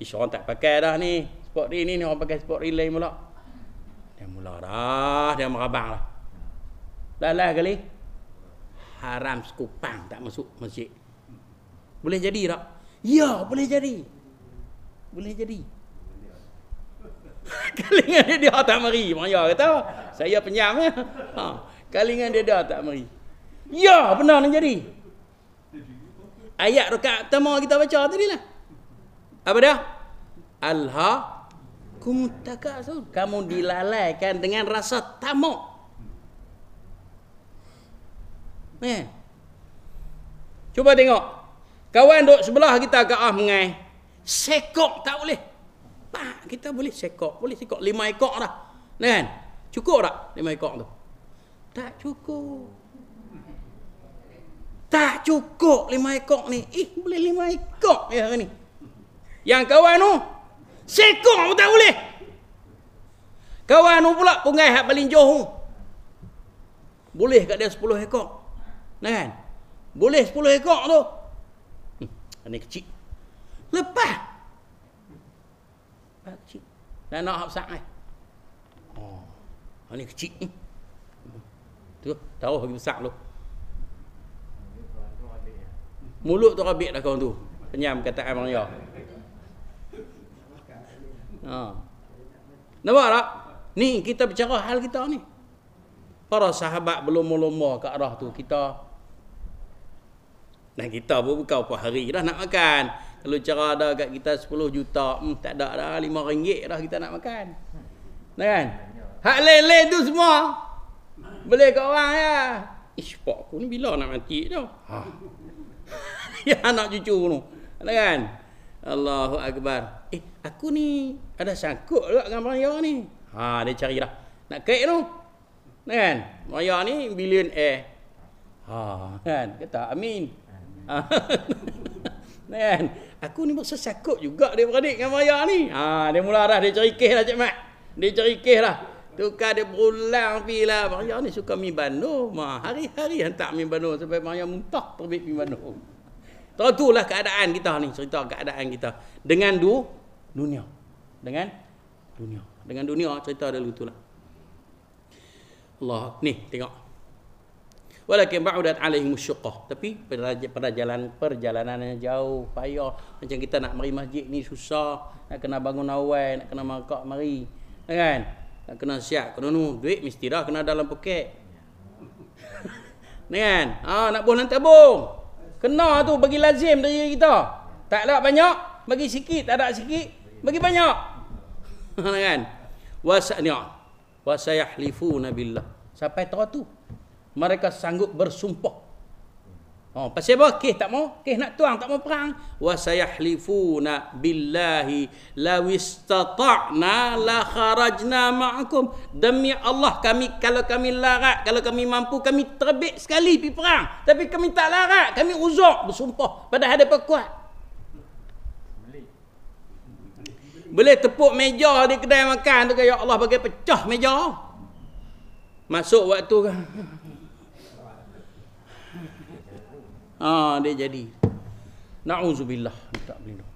Ish orang tak pakai dah ni. Sport ring ni, ni orang pakai sport ring mula, Dia mula dah, dia merabang lah. Lelah kali. Haram sekupang tak masuk masjid. Boleh jadi tak? Ya, Boleh jadi. Boleh jadi. Kalingan dia dah tak mari. Maya kata, saya penyam. Ya? Ha. Kalingan dia dah tak mari. Ya, benar nak jadi. Ayat rekat pertama kita baca tadi lah. Apa dia? Alha kumutakasun. Kamu dilalaikan dengan rasa tamak. Eh. Cuba tengok. Kawan duduk sebelah kita ke Ah Mengai. Sekok tak boleh. Tak, kita boleh sekok, boleh sekok lima ekor dah. Kan? Cukup tak lima ekor tu? Tak cukup. Tak cukup lima ekor ni. Ih, boleh lima ekor ya ni. Yang kawan tu, sekok pun tak boleh. Kawan tu pula punggai hak paling jauh tu. Boleh kat dia sepuluh ekor. Kan? Boleh sepuluh ekor tu. Hmm, ini kecil. Lepas dan nak hab sa'ad. Oh. Ini ha, kecil. Tu, tahu lagi besar tu. Mulut tu rabik dah kawan tu. Kenyam kata Abang Ya. Ha. Nampak tak? Ni kita bicara hal kita ni. Para sahabat belum lama ke arah tu kita. Dan kita pun bukan apa hari dah nak makan. Kalau cara ada kat kita 10 juta, hmm, tak ada dah rm ringgit dah kita nak makan. Nah, kan? Hak lain-lain tu semua boleh kat orang ya. Ish, pak aku ni bila nak mati tu? Ha. ya anak cucu tu. Nah, kan? Allahu akbar. Eh, aku ni ada sangkut juga dengan raya ni. Ha, dia carilah. Nak kek tu. Nah, kan? Raya ni bilion eh. Ha, kan? Kata amin. Kan? Aku ni masa sakut juga dia beradik dengan Maya ni. Ha, dia mula dah, dia cerikih lah Cik Mat. Dia cerikih lah. Tukar dia berulang pergi lah. Maya ni suka mi bandung. Ma, hari-hari hantar mi bandung sampai Maya muntah terbit mi bandung. Tahu lah keadaan kita ni. Cerita keadaan kita. Dengan du, dunia. Dengan dunia. Dengan dunia cerita dia lutulah. Allah, ni tengok. Walakin ba'udat alaihim syuqqah. Tapi perjalanan perjalanannya jauh, payah. Macam kita nak mari masjid ni susah, nak kena bangun awal, nak kena makak mari. Ya kan? Nak kena siap, kena nu, duit mesti dah kena dalam poket. Ya kan? Ha, nak bonus tabung. Kena tu bagi lazim dari kita. Tak ada banyak, bagi sikit, tak ada sikit, bagi banyak. Ya kan? Wasa'ni'a. Wasayahlifuna billah. Sampai tahu tu mereka sanggup bersumpah. Oh, pasal apa? Keh tak mau, keh nak tuang, tak mau perang. Wa sayahlifuna billahi law istata'na la kharajna ma'akum. Demi Allah kami kalau kami larat, kalau kami mampu kami terbit sekali pergi perang. Tapi kami tak larat, kami uzur bersumpah pada hadapan kuat. Boleh tepuk meja di kedai makan tu ke Allah bagi pecah meja. Masuk waktu ha, dia jadi Nauzubillah tak berlindung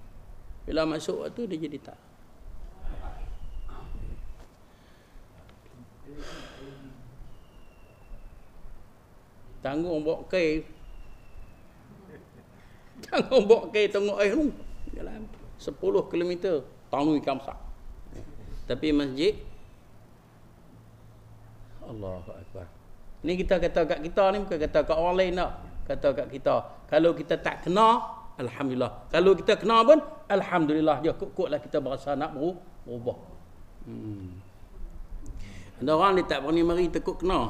bila masuk waktu dia jadi tak tanggung bawa kai tanggung bawa kai tengok air tu jalan 10 km tanggung ikan besar tapi masjid Allahu Akbar ni kita kata kat kita ni bukan kata kat orang lain tak kata kat kita. Kalau kita tak kena, alhamdulillah. Kalau kita kena pun alhamdulillah dia kukuklah kita berasa nak berubah. Hmm. Ada orang ni tak berani mari takut kena.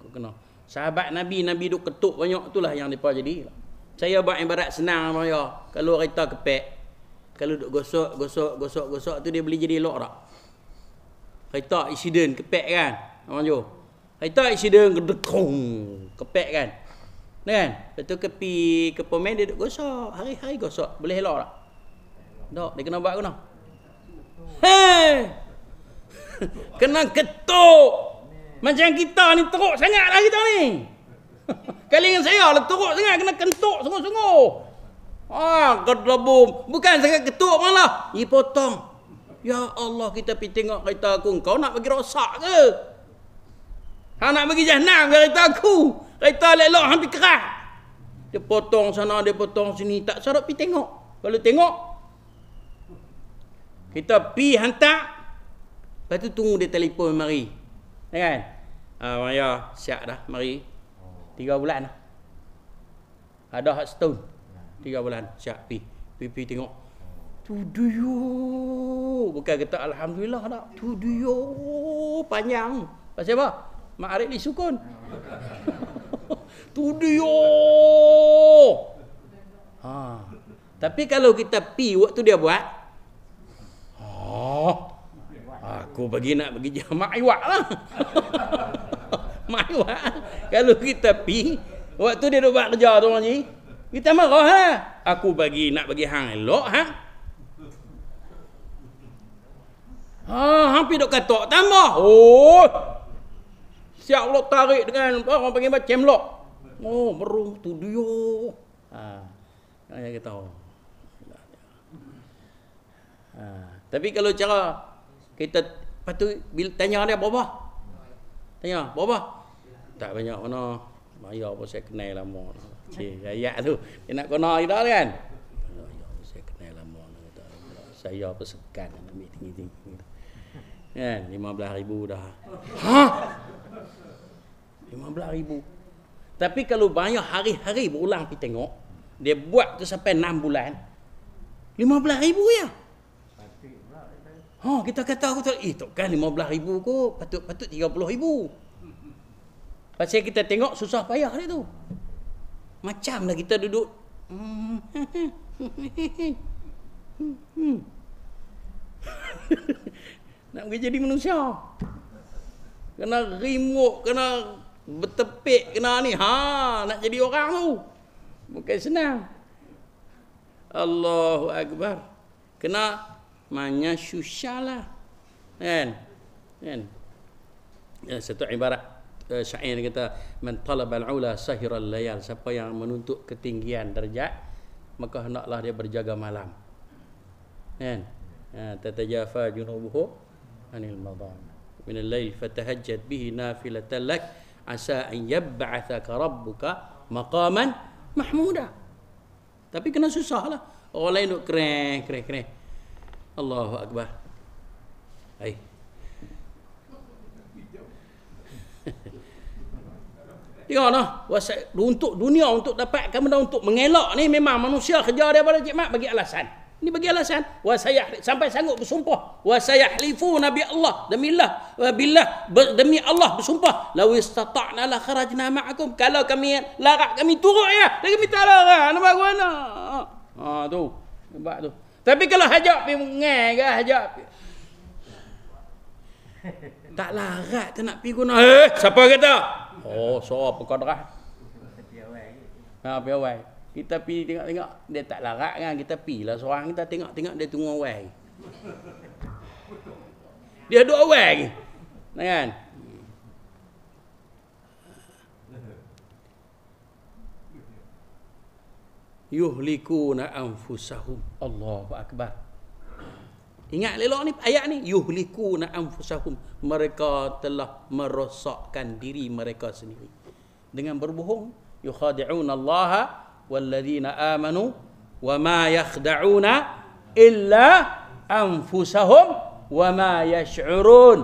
Takut kena. Sahabat Nabi, Nabi duk ketuk banyak itulah yang depa jadi. Saya buat ibarat senang saya. Kalau kereta kepek, kalau duk gosok, gosok, gosok, gosok tu dia boleh jadi elok tak? Kereta accident kepek kan? Orang jo. Haita accident gedekong kepek kan. Kan? Lepas tu kepi ke pemain dia duk gosok, hari-hari gosok. Boleh elok tak? Tak, dia kena buat guna. Hei! kena ketuk. Macam kita ni teruk sangat lah kita ni. Kali dengan saya lah teruk sangat kena kentuk sungguh-sungguh. Ah, kedabum. Bukan sangat ketuk malah. Ni Ya Allah kita pergi tengok kereta aku. Kau nak bagi rosak ke? Hang nak bagi jahanam kereta aku. Kereta lelok hang pikirat. Dia potong sana, dia potong sini. Tak sarap pergi tengok. Kalau tengok, kita pi hantar. Lepas tu tunggu dia telefon mari. Ya kan? Ah, Maya, siap dah mari. Tiga bulan Ada hak setahun. Tiga bulan, siap pi. Pi, pi tengok. Tu duyo. Bukan kata Alhamdulillah tak. Tu duyo. Panjang. Pasal apa? Mak Arif ni sukun. tu dia. Ha. Tapi kalau kita pi waktu dia buat. Oh, Aku bagi nak bagi jamak iwak lah. Mak iwak. Kalau kita pi waktu dia buat kerja tu orang ni. Kita marah lah. Aku bagi nak bagi hang elok ha. Ha, hampir dok katok tambah. Oh. Siap lo tarik dengan apa orang panggil macam lo. Oh, meru tu dia. Ha. Saya kata. Ha. Tapi kalau cara kita patut bila tanya dia apa-apa? Tanya, apa-apa? Tak banyak mana. Bayar apa saya kenal lama. Cik, ayat tu. Dia nak kena kita kan? saya kenal lama. Saya apa sekan. Ambil tinggi-tinggi. Kan, lima belah ribu dah. Ha? 15,000. Tapi kalau banyak hari-hari berulang pergi tengok, dia buat tu sampai 6 bulan, 15,000 ya. Oh kita kata aku tak, eh takkan ribu ko, patut-patut ribu. Pasal kita tengok susah payah dia tu. Macamlah kita duduk. Nak pergi jadi manusia. Kena remote, kena Betepik kena ni ha nak jadi orang tu bukan senang Allahu akbar kena manya susahlah kan kan eh, satu ibarat eh, syair kata man talabal ula sahira layal siapa yang menuntut ketinggian darjat maka hendaklah dia berjaga malam kan ha, tatajafa junubuhu anil madan min al-lail fatahajjat bihi nafilatan lak asa an yab'athaka rabbuka maqaman mahmuda. Tapi kena susah lah. Orang lain duk kereng, kereng, kereng. Allahu Akbar. Hai. Tengok lah. Untuk dunia untuk dapatkan benda untuk mengelak ni memang manusia kerja dia pada cikmat bagi alasan. Ini bagi alasan. Wa sampai sanggup bersumpah. Wa saya Nabi Allah demi Allah eh, billah demi Allah bersumpah. Law istata'na la kharajna ma'akum. Kalau kami larak kami turun ya. Dan kami tak larak. Nampak ke mana? Ha tu. Nampak tu. Tapi kalau hajar, pi kalau hajar. tak larat tak nak pergi guna. Eh, siapa kita? Oh, so apa kau derah? Ha, piawai kita pi tengok-tengok dia tak larat kan kita pi lah seorang kita tengok-tengok dia tunggu orang dia duduk orang lagi kan yuhlikuna anfusahum Allahu akbar ingat lelok ni ayat ni yuhlikuna anfusahum mereka telah merosakkan diri mereka sendiri dengan berbohong yukhadi'una Allaha والذين آمنوا وما يخدعون إلا أنفسهم وما يشعرون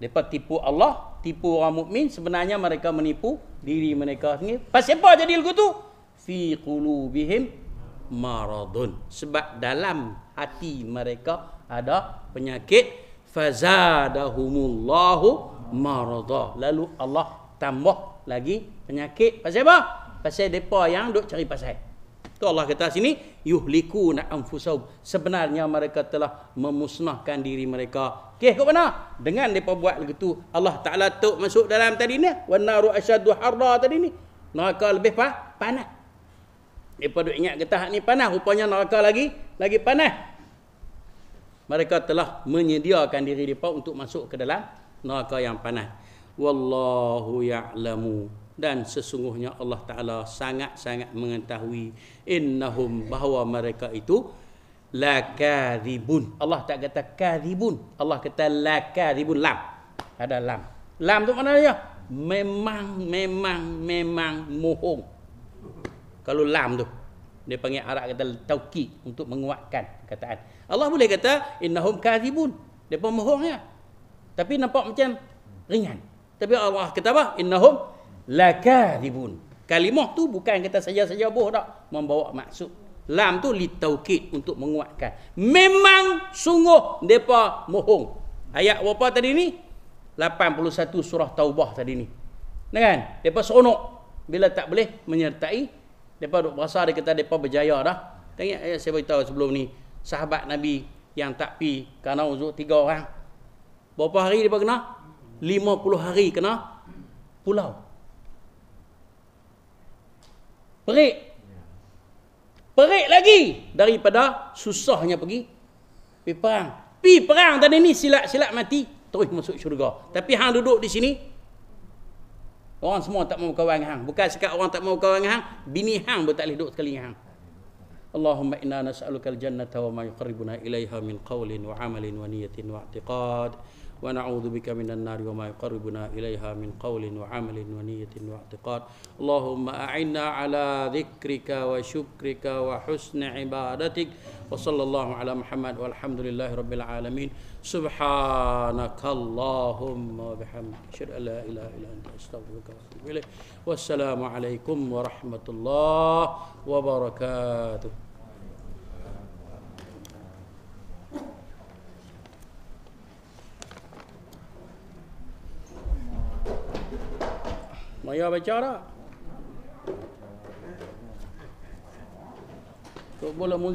Lepas tipu Allah, tipu orang mukmin sebenarnya mereka menipu diri mereka sendiri. Pas apa jadi lagu tu? Fi qulubihim maradun. Sebab dalam hati mereka ada penyakit fazadahumullahu maradah. Lalu Allah tambah lagi penyakit. Pas apa? pasal depa yang duk cari pasal. Tu Allah kata sini yuhliku na anfusahum. Sebenarnya mereka telah memusnahkan diri mereka. Okey, kau mana? Dengan depa buat begitu, Allah Taala tok masuk dalam tadi ni, wan naru asyaddu harra tadi ni. Neraka lebih pa, panas. Depa duk ingat kata ni panas, rupanya neraka lagi lagi panas. Mereka telah menyediakan diri depa untuk masuk ke dalam neraka yang panas. Wallahu ya'lamu dan sesungguhnya Allah Taala sangat-sangat mengetahui innahum bahwa mereka itu lakadibun. Allah tak kata kadibun. Allah kata lakadibun lam. Ada lam. Lam tu mana dia? Memang memang memang mohong. Kalau lam tu dia panggil arak kata tauki untuk menguatkan kataan. Allah boleh kata innahum kadibun. Depa mohong ya. Tapi nampak macam ringan. Tapi Allah kata apa? Innahum lakadhibun. Kalimah tu bukan kata saja-saja boh tak membawa maksud. Lam tu li taukid untuk menguatkan. Memang sungguh depa mohong. Ayat berapa tadi ni? 81 surah Taubah tadi ni. Dengan depa seronok bila tak boleh menyertai depa duk berasa dia kata depa berjaya dah. Tengok kan ayat saya beritahu sebelum ni sahabat Nabi yang tak pi kerana uzur tiga orang. Berapa hari depa kena? 50 hari kena pulau. Perik. Perik lagi daripada susahnya pergi pergi perang. Pi perang tadi ni silap-silap mati terus masuk syurga. Tapi hang duduk di sini orang semua tak mau kawan hang. Bukan sekak orang tak mau kawan hang, bini hang pun tak boleh duduk sekali hang. Allahumma inna nas'aluka al-jannata wa ma yuqarribuna ilaiha min qawlin wa amalin wa niyatin wa i'tiqad. ونعوذ بك من النار وما يقربنا إليها من قول وعمل ونية واعتقاد اللهم أعنا على ذكرك وشكرك وحسن عبادتك وصلى الله على محمد والحمد لله رب العالمين سبحانك اللهم وبحمدك أشهد أن لا إله إلا أنت أستغفرك وأتوب إليك والسلام عليكم ورحمة الله وبركاته मैया बेचारा तो बोला मुझे